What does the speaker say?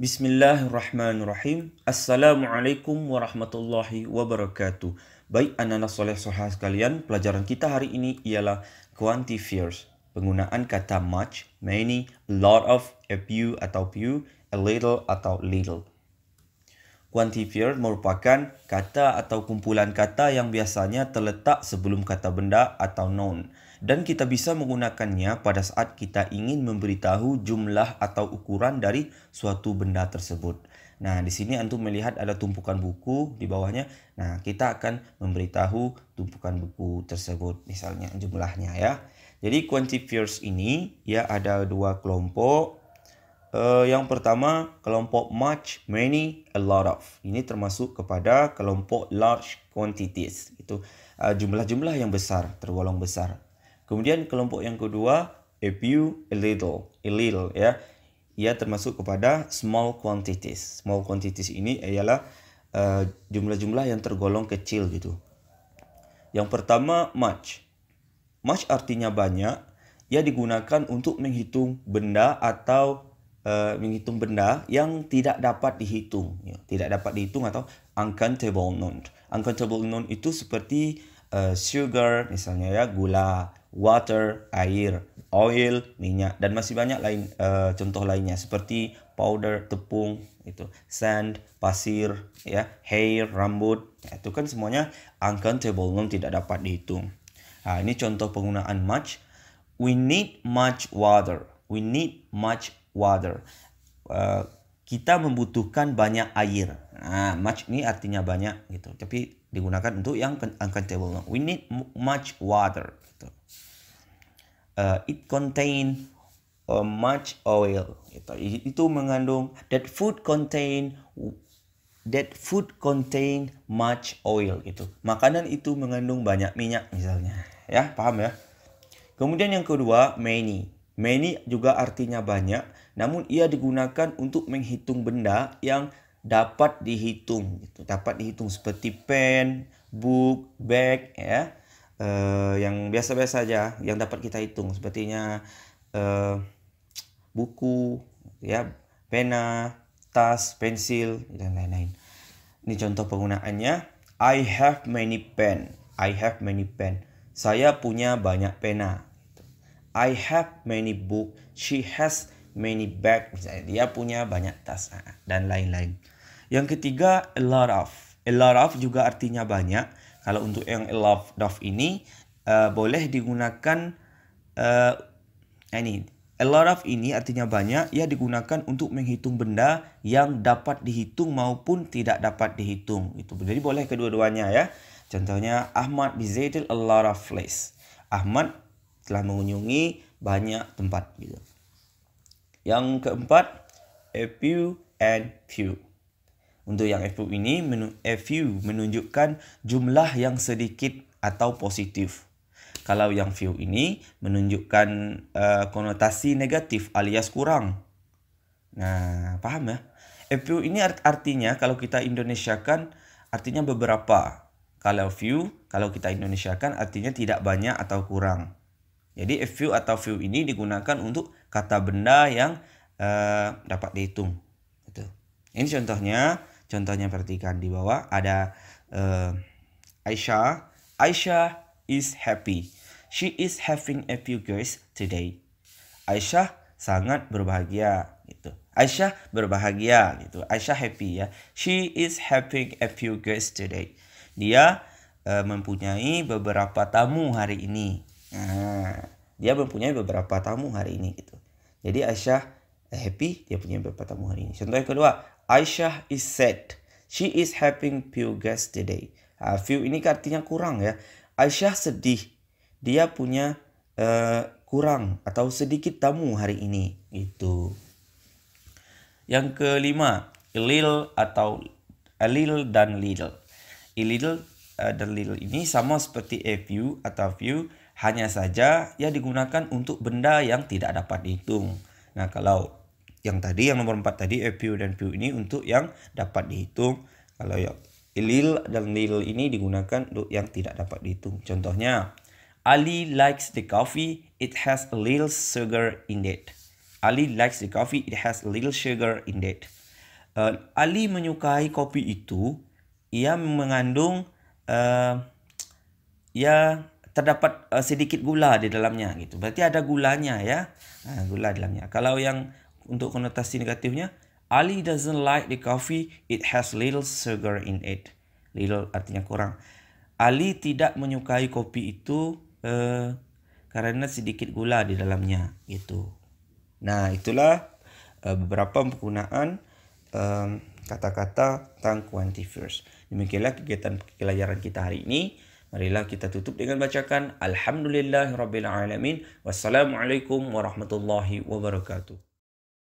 Bismillahirrahmanirrahim. Assalamualaikum warahmatullahi wabarakatuh. Baik anak-anak soleh soha sekalian, pelajaran kita hari ini ialah quantifiers. Penggunaan kata much, many, lot of, a few atau few, a little atau little. Quantifier merupakan kata atau kumpulan kata yang biasanya terletak sebelum kata benda atau noun. dan kita bisa menggunakannya pada saat kita ingin memberitahu jumlah atau ukuran dari suatu benda tersebut. Nah, di sini antum melihat ada tumpukan buku di bawahnya. Nah, kita akan memberitahu tumpukan buku tersebut misalnya jumlahnya ya. Jadi quantifiers ini ya ada dua kelompok. Uh, yang pertama kelompok much, many, a lot of. Ini termasuk kepada kelompok large quantities. Itu eh, jumlah-jumlah yang besar, tergolong besar. Kemudian kelompok yang kedua, a few, a little, a little ya. Ia termasuk kepada small quantities. Small quantities ini ialah eh, jumlah-jumlah yang tergolong kecil gitu. Yang pertama, much. Much artinya banyak. Ia digunakan untuk menghitung benda atau uh, menghitung benda yang tidak dapat dihitung. Ya, tidak dapat dihitung atau uncountable noun. Uncountable noun itu seperti uh, sugar misalnya ya, gula, water air, oil minyak dan masih banyak lain uh, contoh lainnya seperti powder tepung itu sand pasir ya hair rambut ya, itu kan semuanya uncountable non tidak dapat dihitung. Nah, ini contoh penggunaan much. We need much water. We need much water. Uh, kita membutuhkan banyak air. Nah, much ini artinya banyak gitu. Tapi digunakan untuk yang uncountable. We need much water. Gitu. Uh, it contain uh, much oil. Gitu. Itu mengandung that food contain that food contain much oil gitu. Makanan itu mengandung banyak minyak misalnya. Ya, paham ya? Kemudian yang kedua, many. Many juga artinya banyak namun ia digunakan untuk menghitung benda yang dapat dihitung gitu. Dapat dihitung seperti pen, book, bag ya. Uh, yang biasa-biasa saja yang dapat kita hitung sepertinya uh, buku ya, pena, tas, pensil dan lain-lain. Ini contoh penggunaannya. I have many pen. I have many pen. Saya punya banyak pena. I have many book. She has many bag misalnya dia punya banyak tas ah, ah, dan lain-lain. Yang ketiga a lot of. A lot of juga artinya banyak. Kalau untuk yang a lot of ini uh, boleh digunakan uh, ini a lot of ini artinya banyak ya digunakan untuk menghitung benda yang dapat dihitung maupun tidak dapat dihitung. Itu jadi boleh kedua-duanya ya. Contohnya Ahmad visited a lot of place. Ahmad telah mengunjungi banyak tempat gitu. Yang keempat, a few and few. Untuk yang a few ini, a few menunjukkan jumlah yang sedikit atau positif. Kalau yang few ini menunjukkan uh, konotasi negatif alias kurang. Nah, paham ya? A few ini art artinya kalau kita Indonesiakan artinya beberapa. Kalau few, kalau kita Indonesiakan artinya tidak banyak atau kurang. Jadi a few atau few ini digunakan untuk kata benda yang uh, dapat dihitung. Gitu. Ini contohnya, contohnya perhatikan di bawah ada uh, Aisyah. Aisyah is happy. She is having a few girls today. Aisyah sangat berbahagia gitu. Aisyah berbahagia gitu. Aisyah happy ya. She is having a few girls today. Dia uh, mempunyai beberapa tamu hari ini. Nah, dia mempunyai beberapa tamu hari ini gitu. Jadi Aisyah eh, happy dia punya beberapa tamu hari ini. Contoh yang kedua, Aisyah is sad. She is having few guests today. Uh, few ini kan artinya kurang ya. Aisyah sedih. Dia punya uh, kurang atau sedikit tamu hari ini gitu. Yang kelima, lil atau eh, lil dan little. Little uh, dan little ini sama seperti a few atau few hanya saja ya digunakan untuk benda yang tidak dapat dihitung. Nah kalau yang tadi yang nomor 4 tadi EPU eh, dan PU ini untuk yang dapat dihitung. Kalau yang lil dan lil ini digunakan untuk yang tidak dapat dihitung. Contohnya Ali likes the coffee, it has a little sugar in it. Ali likes the coffee, it has a little sugar in it. Uh, Ali menyukai kopi itu, ia mengandung uh, ya terdapat uh, sedikit gula di dalamnya gitu. Berarti ada gulanya ya. Nah, gula di dalamnya. Kalau yang untuk konotasi negatifnya Ali doesn't like the coffee it has little sugar in it. Little artinya kurang. Ali tidak menyukai kopi itu uh, karena sedikit gula di dalamnya gitu. Nah, itulah uh, beberapa penggunaan kata kata-kata tentang quantifiers. Demikianlah kegiatan pelajaran kita hari ini. Marilah kita tutup dengan bacakan Alhamdulillahirrabbilalamin. Wassalamualaikum warahmatullahi wabarakatuh.